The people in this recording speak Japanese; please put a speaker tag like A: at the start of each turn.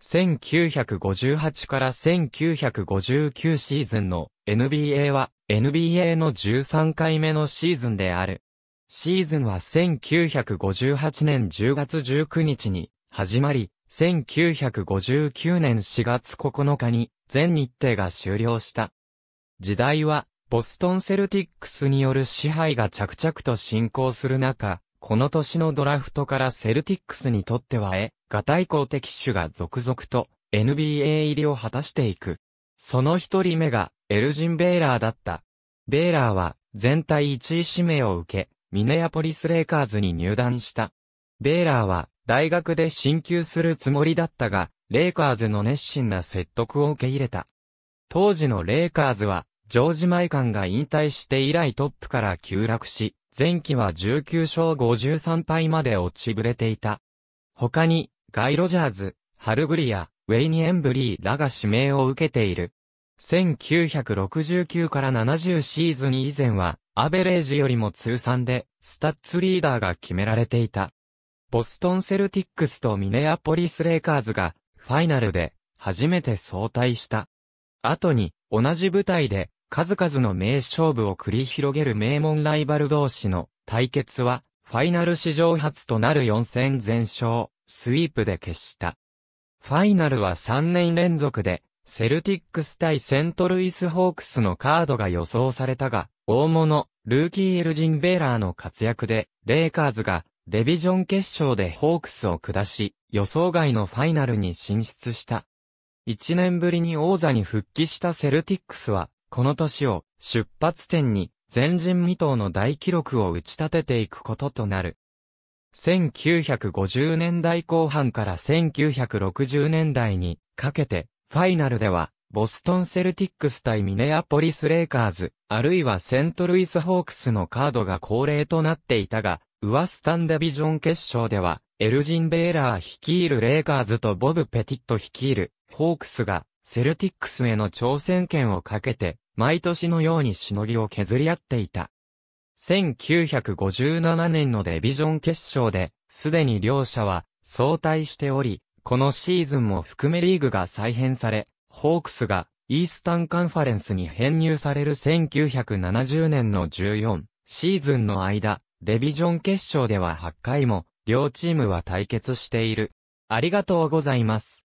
A: 1958から1959シーズンの NBA は NBA の13回目のシーズンである。シーズンは1958年10月19日に始まり、1959年4月9日に全日程が終了した。時代はボストンセルティックスによる支配が着々と進行する中、この年のドラフトからセルティックスにとってはえ、ガタイ公的種が続々と NBA 入りを果たしていく。その一人目がエルジン・ベイラーだった。ベイラーは全体1位指名を受け、ミネアポリス・レイカーズに入団した。ベイラーは大学で進級するつもりだったが、レイカーズの熱心な説得を受け入れた。当時のレイカーズは、ジョージ・マイカンが引退して以来トップから急落し、前期は19勝53敗まで落ちぶれていた。他に、ガイ・ロジャーズ、ハルグリア、ウェイニ・エンブリーらが指名を受けている。1969から70シーズン以前は、アベレージよりも通算で、スタッツリーダーが決められていた。ボストンセルティックスとミネアポリスレイカーズが、ファイナルで、初めて相対した。後に、同じ舞台で、数々の名勝負を繰り広げる名門ライバル同士の対決は、ファイナル史上初となる4戦全勝。スイープで決した。ファイナルは3年連続で、セルティックス対セントルイスホークスのカードが予想されたが、大物、ルーキーエルジン・ベーラーの活躍で、レイカーズがデビジョン決勝でホークスを下し、予想外のファイナルに進出した。1年ぶりに王座に復帰したセルティックスは、この年を出発点に前人未到の大記録を打ち立てていくこととなる。1950年代後半から1960年代にかけて、ファイナルでは、ボストンセルティックス対ミネアポリスレイカーズ、あるいはセントルイスホークスのカードが恒例となっていたが、ウスタンデビジョン決勝では、エルジン・ベーラー率いるレイカーズとボブ・ペティット率いるホークスが、セルティックスへの挑戦権をかけて、毎年のようにしのぎを削り合っていた。1957年のデビジョン決勝で、すでに両者は相対しており、このシーズンも含めリーグが再編され、ホークスがイースタンカンファレンスに編入される1970年の14シーズンの間、デビジョン決勝では8回も両チームは対決している。ありがとうございます。